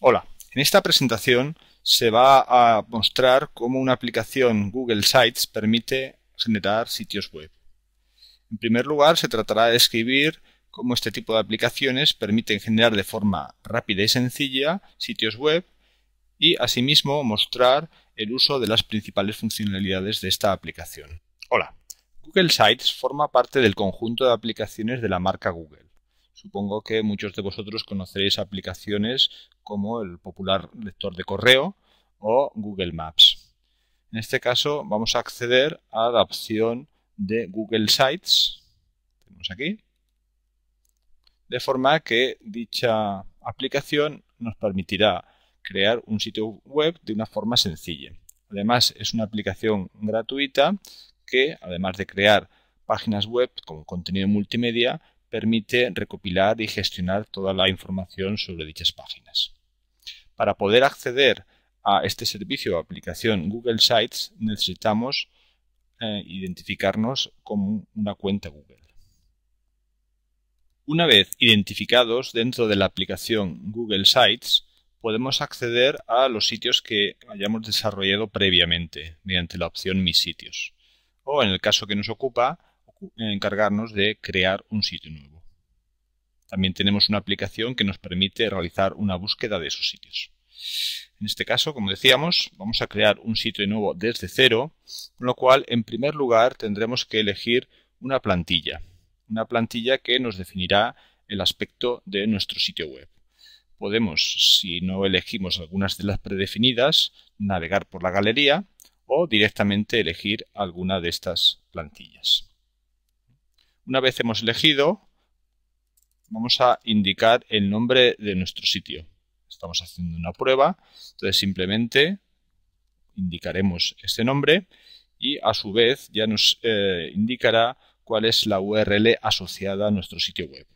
Hola, en esta presentación se va a mostrar cómo una aplicación Google Sites permite generar sitios web. En primer lugar, se tratará de escribir cómo este tipo de aplicaciones permiten generar de forma rápida y sencilla sitios web y asimismo mostrar el uso de las principales funcionalidades de esta aplicación. Hola, Google Sites forma parte del conjunto de aplicaciones de la marca Google Supongo que muchos de vosotros conoceréis aplicaciones como el popular lector de correo o Google Maps. En este caso vamos a acceder a la opción de Google Sites, tenemos aquí, de forma que dicha aplicación nos permitirá crear un sitio web de una forma sencilla. Además es una aplicación gratuita que, además de crear páginas web con contenido multimedia, permite recopilar y gestionar toda la información sobre dichas páginas. Para poder acceder a este servicio o aplicación Google Sites necesitamos eh, identificarnos como una cuenta Google. Una vez identificados dentro de la aplicación Google Sites, podemos acceder a los sitios que hayamos desarrollado previamente mediante la opción Mis sitios. O en el caso que nos ocupa, encargarnos de crear un sitio nuevo. También tenemos una aplicación que nos permite realizar una búsqueda de esos sitios. En este caso, como decíamos, vamos a crear un sitio nuevo desde cero, con lo cual, en primer lugar, tendremos que elegir una plantilla. Una plantilla que nos definirá el aspecto de nuestro sitio web. Podemos, si no elegimos algunas de las predefinidas, navegar por la galería o directamente elegir alguna de estas plantillas. Una vez hemos elegido, vamos a indicar el nombre de nuestro sitio. Estamos haciendo una prueba, entonces simplemente indicaremos este nombre y a su vez ya nos eh, indicará cuál es la URL asociada a nuestro sitio web.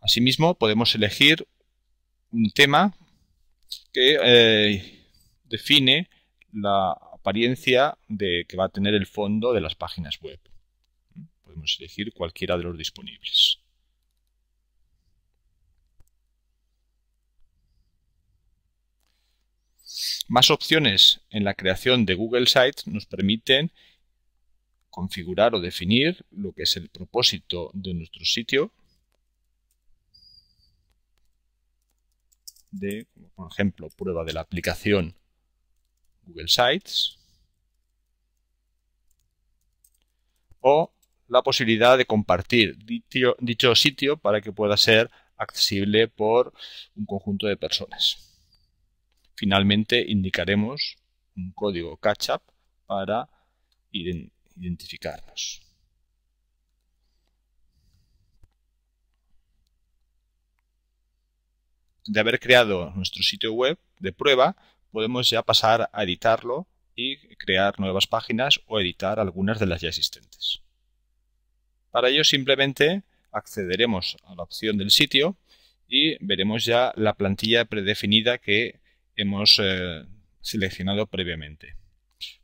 Asimismo, podemos elegir un tema que eh, define la apariencia de, que va a tener el fondo de las páginas web. Podemos elegir cualquiera de los disponibles. Más opciones en la creación de Google Sites nos permiten configurar o definir lo que es el propósito de nuestro sitio. De, por ejemplo, prueba de la aplicación Google Sites. O la posibilidad de compartir dicho, sitio para que pueda ser accesible por un conjunto de personas. Finalmente, indicaremos un código CATCHUP para identificarnos. De haber creado nuestro sitio web de prueba, podemos ya pasar a editarlo y crear nuevas páginas o editar algunas de las ya existentes. Para ello simplemente accederemos a la opción del sitio y veremos ya la plantilla predefinida que hemos eh, seleccionado previamente.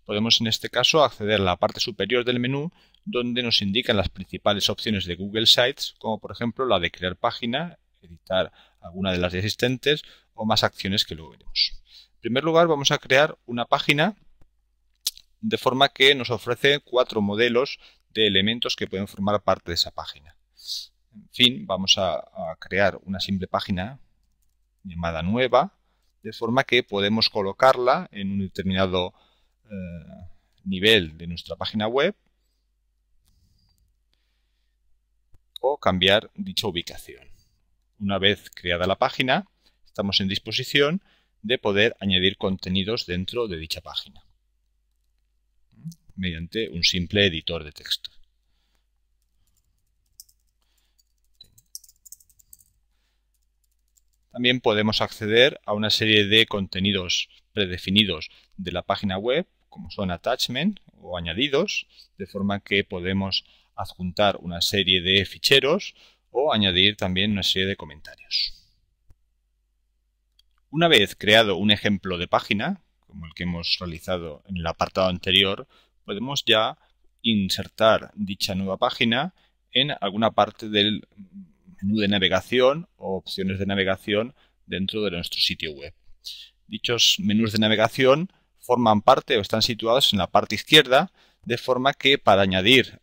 Podemos en este caso acceder a la parte superior del menú donde nos indican las principales opciones de Google Sites, como por ejemplo la de crear página, editar alguna de las existentes o más acciones que luego veremos. En primer lugar vamos a crear una página de forma que nos ofrece cuatro modelos de elementos que pueden formar parte de esa página. En fin, vamos a, crear una simple página llamada nueva, de forma que podemos colocarla en un determinado eh, nivel de nuestra página web o cambiar dicha ubicación. Una vez creada la página, estamos en disposición de poder añadir contenidos dentro de dicha página mediante un simple editor de texto. También podemos acceder a una serie de contenidos predefinidos de la página web, como son attachment o añadidos, de forma que podemos adjuntar una serie de ficheros o añadir también una serie de comentarios. Una vez creado un ejemplo de página, como el que hemos realizado en el apartado anterior, podemos ya insertar dicha nueva página en alguna parte del menú de navegación o opciones de navegación dentro de nuestro sitio web. Dichos menús de navegación forman parte o están situados en la parte izquierda, de forma que para añadir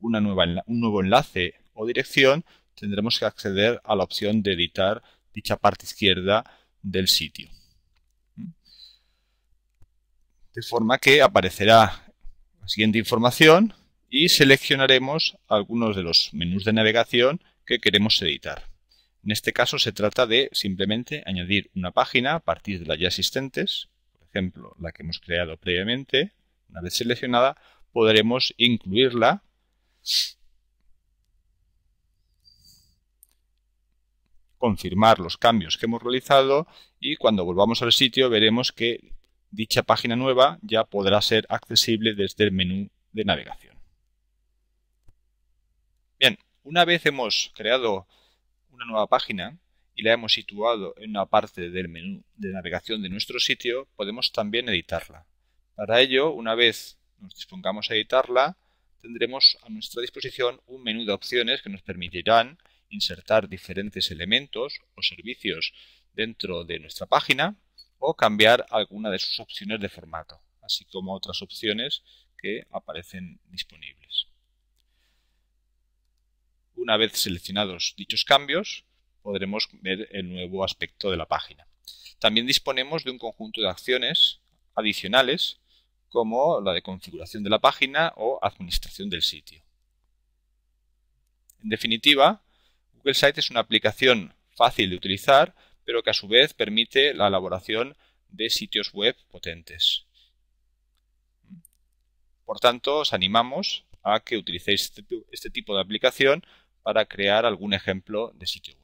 un nuevo enlace o dirección tendremos que acceder a la opción de editar dicha parte izquierda del sitio. De forma que aparecerá la siguiente información y seleccionaremos algunos de los menús de navegación que queremos editar. En este caso se trata de simplemente añadir una página a partir de las ya existentes, por ejemplo, la que hemos creado previamente. Una vez seleccionada, podremos incluirla confirmar los cambios que hemos realizado y cuando volvamos al sitio veremos que dicha página nueva ya podrá ser accesible desde el menú de navegación. Bien, una vez hemos creado una nueva página y la hemos situado en una parte del menú de navegación de nuestro sitio, podemos también editarla. Para ello, una vez nos dispongamos a editarla, tendremos a nuestra disposición un menú de opciones que nos permitirán insertar diferentes elementos o servicios dentro de nuestra página o cambiar alguna de sus opciones de formato, así como otras opciones que aparecen disponibles. Una vez seleccionados dichos cambios, podremos ver el nuevo aspecto de la página. También disponemos de un conjunto de acciones adicionales como la de configuración de la página o administración del sitio. En definitiva, Google Site es una aplicación fácil de utilizar pero que a su vez permite la elaboración de sitios web potentes. Por tanto, os animamos a que utilicéis este, este tipo de aplicación para crear algún ejemplo de sitio web.